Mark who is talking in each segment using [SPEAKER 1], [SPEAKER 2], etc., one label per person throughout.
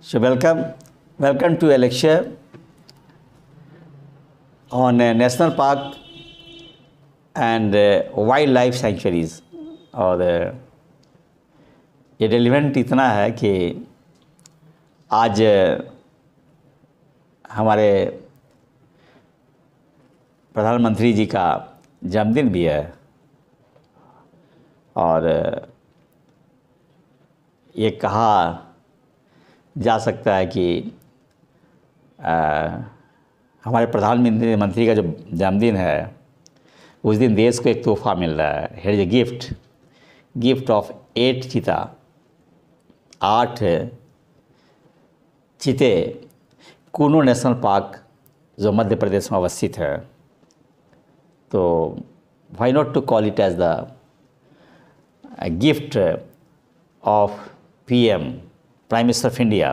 [SPEAKER 1] So welcome, welcome to a lecture on a national park and uh, wildlife sanctuaries. और ये relevant इतना है कि आज हमारे प्रधानमंत्री जी का जन्मदिन भी है और ये कहा जा सकता है कि आ, हमारे प्रधानमंत्री मंत्री का जो जन्मदिन है उस दिन देश को एक तोहफा मिल रहा है had a gift gift of eight cheetah आठ चीते कूनो नेशनल पार्क जो मध्य प्रदेश में अवस्थित है तो why not to call it as the gift of PM prime minister of India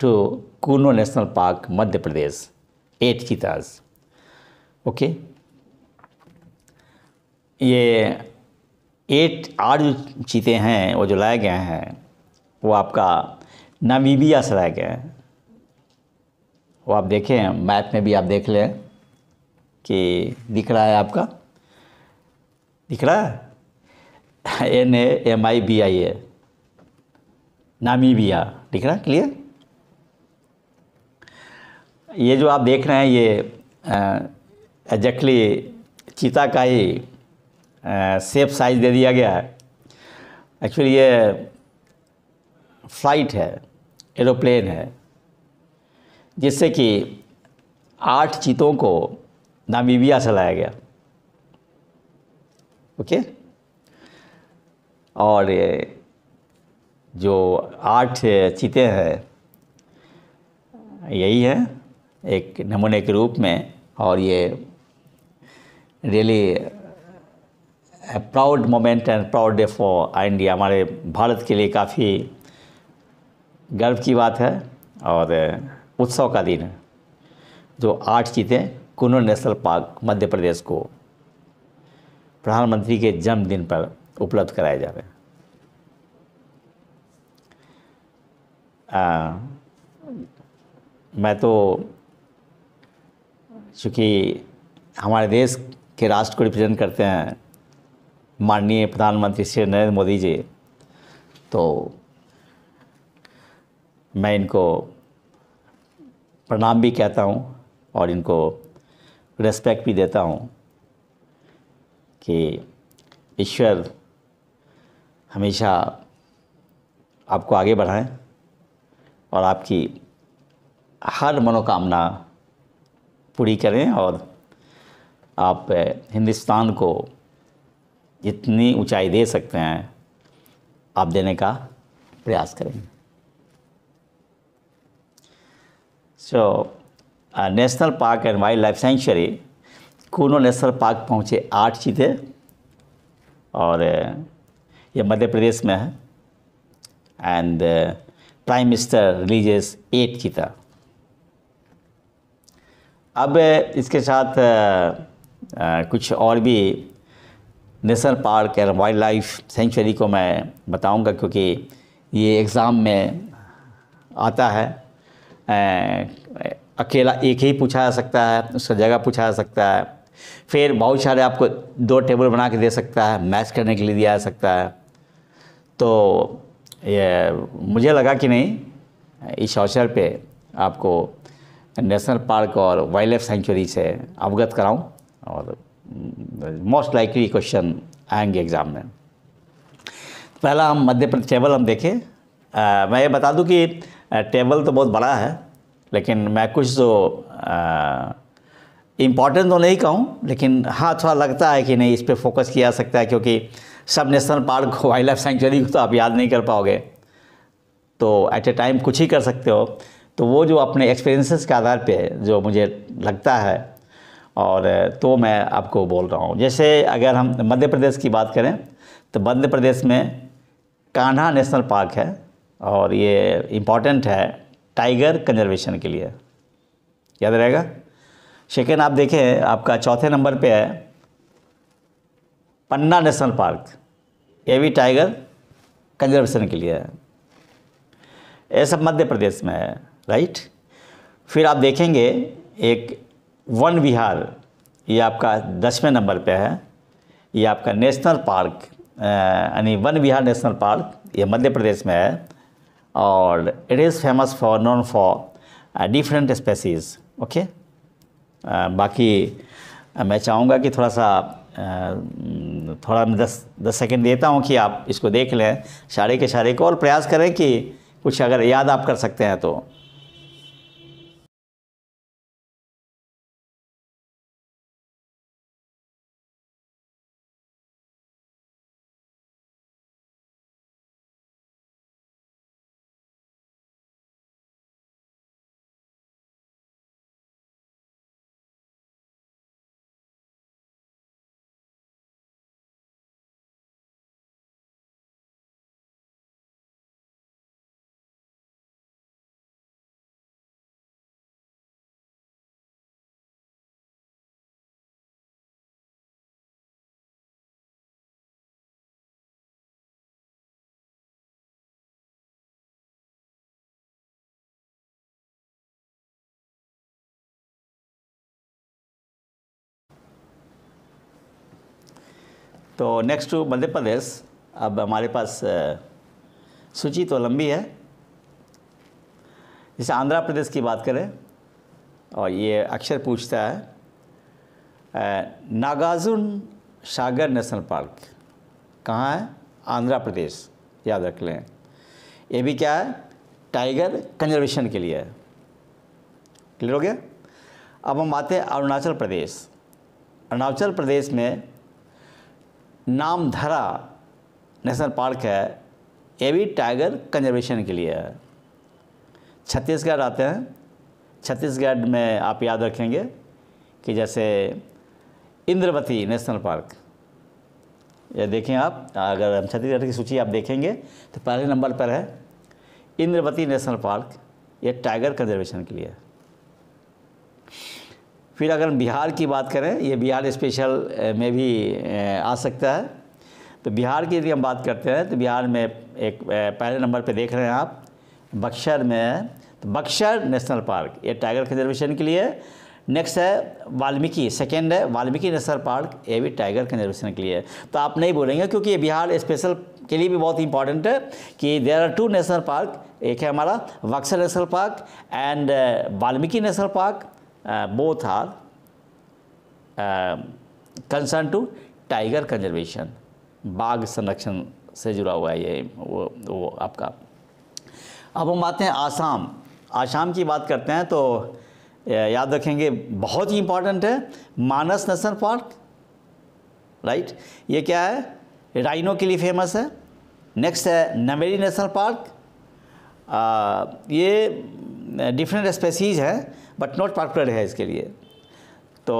[SPEAKER 1] to Kuno national park Madhya Pradesh eight cheetahs okay ये एट आठ जो चीते हैं वो जो लाए गए हैं वो आपका नामीबिया से लाए गए हैं वो आप देखें मैप में भी आप देख लें कि दिख रहा है आपका दिख रहा है N A M I B I A Namibia ठीक है क्लियर ये जो आप देख रहे हैं ये एग्जैक्टली चीता का ही सेफ साइज दे दिया गया है एक्चुअली ये फ्लाइट है एरोप्लेन है जिससे कि आठ चीतों को नामीबिया से लाया गया ओके और जो आठ चीते हैं यही है एक नमूने के रूप में और ये really proud moment and proud day for India हमारे भारत के लिए काफ़ी गर्व की बात है और उत्सव का दिन है जो आठ चीते कुनो नेशनल पार्क मध्य प्रदेश को प्रधानमंत्री के जन्मदिन पर उपलब्ध कराए जा रहे हैं आ, मैं तो चूँकि हमारे देश के राष्ट्र को रिप्रेजेंट करते हैं माननीय प्रधानमंत्री श्री नरेंद्र मोदी जी तो मैं इनको प्रणाम भी कहता हूँ और इनको रेस्पेक्ट भी देता हूँ कि ईश्वर हमेशा आपको आगे बढ़ाएं और आपकी हर मनोकामना पूरी करें और आप हिंदुस्तान को जितनी ऊंचाई दे सकते हैं आप देने का प्रयास करें so national park and wildlife sanctuary Kuno national park पहुँचे आठ चीते और ये मध्य प्रदेश में है and prime minister releases eight की था अब eh, इसके साथ eh, eh, कुछ और भी national park and wildlife sanctuary को मैं बताऊंगा क्योंकि ये एग्ज़ाम में आता है आ, अकेला एक ही पूछा जा सकता है उसका जगह पूछा जा सकता है फिर बहुत सारे आपको दो टेबल बना के दे सकता है मैच करने के लिए दिया जा सकता है तो ये मुझे लगा कि नहीं इस अवसर पे आपको नेशनल पार्क और वाइल्ड लाइफ सेंचुरी से अवगत कराऊं और मोस्ट लाइकली क्वेश्चन आएंगे एग्ज़ाम में पहला हम मध्य प्रदेश टेबल हम देखें मैं ये बता दूं कि टेबल तो बहुत बड़ा है लेकिन मैं कुछ तो इम्पॉर्टेंट तो नहीं कहूँ लेकिन हाँ थोड़ा लगता है कि नहीं इस पर फोकस किया जा सकता है क्योंकि सब national park wildlife sanctuary को तो आप याद नहीं कर पाओगे तो ऐट ए टाइम कुछ ही कर सकते हो तो वो जो अपने एक्सपीरियंसेस के आधार पे जो मुझे लगता है और तो मैं आपको बोल रहा हूँ जैसे अगर हम मध्य प्रदेश की बात करें तो मध्य प्रदेश में कान्हा नेशनल पार्क है और ये इम्पॉर्टेंट है टाइगर कंजर्वेशन के लिए याद रहेगा सेकेंड आप देखें आपका चौथे नंबर पे है पन्ना नेशनल पार्क ये भी टाइगर कंजर्वेशन के लिए है ये सब मध्य प्रदेश में है राइट फिर आप देखेंगे एक वन विहार ये आपका दसवें नंबर पे है ये आपका नेशनल पार्क यानी वन विहार नेशनल पार्क ये मध्य प्रदेश में है और it is famous for known for different species okay बाकी मैं चाहूँगा कि थोड़ा सा थोड़ा मैं दस दस सेकेंड देता हूँ कि आप इसको देख लें शारे के शारे को और प्रयास करें कि कुछ अगर याद आप कर सकते हैं तो तो नेक्स्ट टू मध्य प्रदेश अब हमारे पास सूची तो लंबी है जैसे आंध्र प्रदेश की बात करें और ये अक्सर पूछता है नागार्जुन सागर नेशनल पार्क कहाँ है आंध्र प्रदेश याद रख लें ये भी क्या है टाइगर कंजर्वेशन के लिए है क्लियर हो गया अब हम आते हैं अरुणाचल प्रदेश अरुणाचल प्रदेश में नाम धरा नेशनल पार्क है ये भी टाइगर कंजर्वेशन के लिए है छत्तीसगढ़ आते हैं छत्तीसगढ़ में आप याद रखेंगे कि जैसे इंद्रवती नेशनल पार्क ये देखें आप अगर हम छत्तीसगढ़ की सूची आप देखेंगे तो पहले नंबर पर है इंद्रवती नेशनल पार्क ये टाइगर कंजर्वेशन के लिए है फिर अगर हम बिहार की बात करें ये बिहार स्पेशल में भी आ सकता है तो बिहार की यदि हम बात करते हैं तो बिहार में एक पहले नंबर पे देख रहे हैं आप बक्सर में तो बक्सर नेशनल पार्क ये टाइगर कंजर्वेशन के लिए नेक्स्ट है वाल्मीकि सेकेंड है वाल्मीकि नेशनल पार्क ये भी टाइगर कंजर्वेशन के लिए तो आप नहीं बोलेंगे क्योंकि ये बिहार स्पेशल के लिए भी बहुत इंपॉर्टेंट है कि there are two national park एक है हमारा Buxar national park and Valmiki national park Uh, both are concern to tiger conservation बाघ संरक्षण से जुड़ा हुआ है ये वो वो आपका अब हम आते हैं आसाम आसाम की बात करते हैं तो याद रखेंगे बहुत ही इम्पॉर्टेंट है मानस नेशनल पार्क राइट ये क्या है राइनो के लिए फेमस है नेक्स्ट है नमेरी नेशनल पार्क आ, ये डिफरेंट स्पेसीज़ हैं बट नॉट पॉपुलर है इसके लिए तो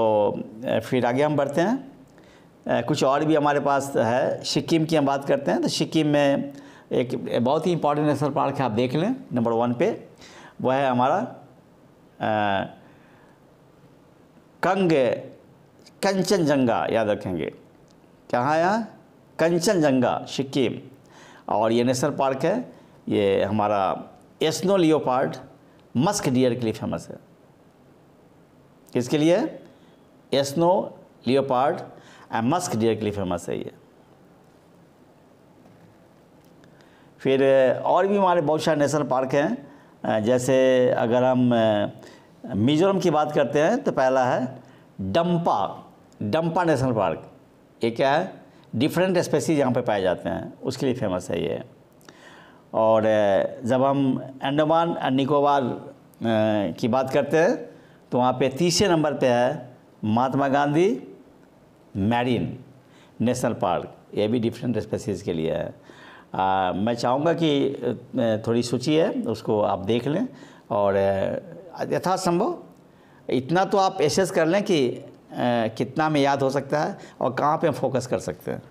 [SPEAKER 1] फिर आगे हम बढ़ते हैं कुछ और भी हमारे पास है सिक्किम की हम बात करते हैं तो सिक्किम में एक बहुत ही इंपॉर्टेंट नेशनल पार्क है आप देख लें नंबर वन पे वह है हमारा कंग कंचनजंगा याद रखेंगे है यहाँ कंचनजंगा सिक्किम और ये नेशनल पार्क है ये हमारा एस्नो लियोपार्ड मस्क डियर के लिए फेमस है किसके लिए snow leopard and musk deer के लिए फेमस है ये फिर और भी हमारे बहुत सारे नेशनल पार्क हैं जैसे अगर हम मिजोरम की बात करते हैं तो पहला है डम्पा डम्पा नेशनल पार्क ये क्या है डिफरेंट स्पेसीज यहाँ पे पाए जाते हैं उसके लिए फेमस है ये और जब हम अंडमान एंड निकोबार की बात करते हैं तो वहाँ पे तीसरे नंबर पे है Mahatma Gandhi marine national park ये भी डिफरेंट स्पेसीज़ के लिए है आ, मैं चाहूँगा कि थोड़ी सूची है उसको आप देख लें और यथासंभव इतना तो आप एसेस कर लें कि कितना में याद हो सकता है और कहाँ पे हम फोकस कर सकते हैं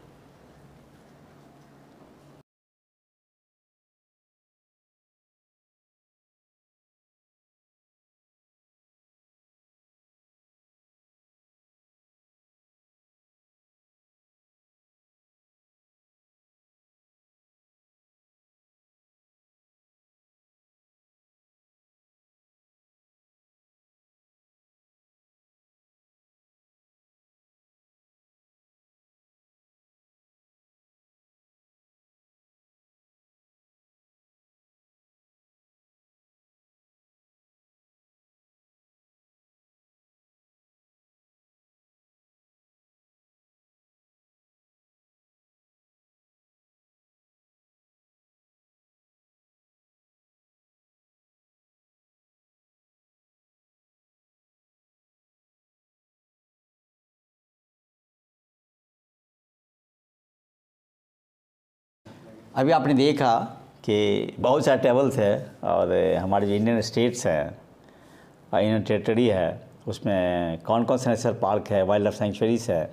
[SPEAKER 1] अभी आपने देखा कि बहुत सारे टेबल्स है और हमारे जो इंडियन स्टेट्स हैं इंडियन टेरेटरी है उसमें कौन कौन से नेशनल पार्क है वाइल्ड लाइफ सेंचुरीज है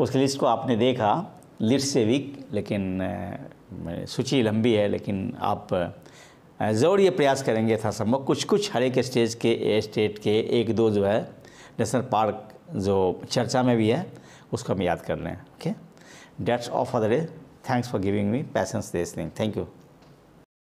[SPEAKER 1] उसकी लिस्ट को आपने देखा लिस्ट से वीक लेकिन सूची लंबी है लेकिन आप ज़रूर ये प्रयास करेंगे था यथासंभव कुछ कुछ हर एक स्टेज के स्टेट के एक दो जो है नेशनल पार्क जो चर्चा में भी है उसको हम याद कर लें okay dates of other Thanks for giving me patience listening. Thank you.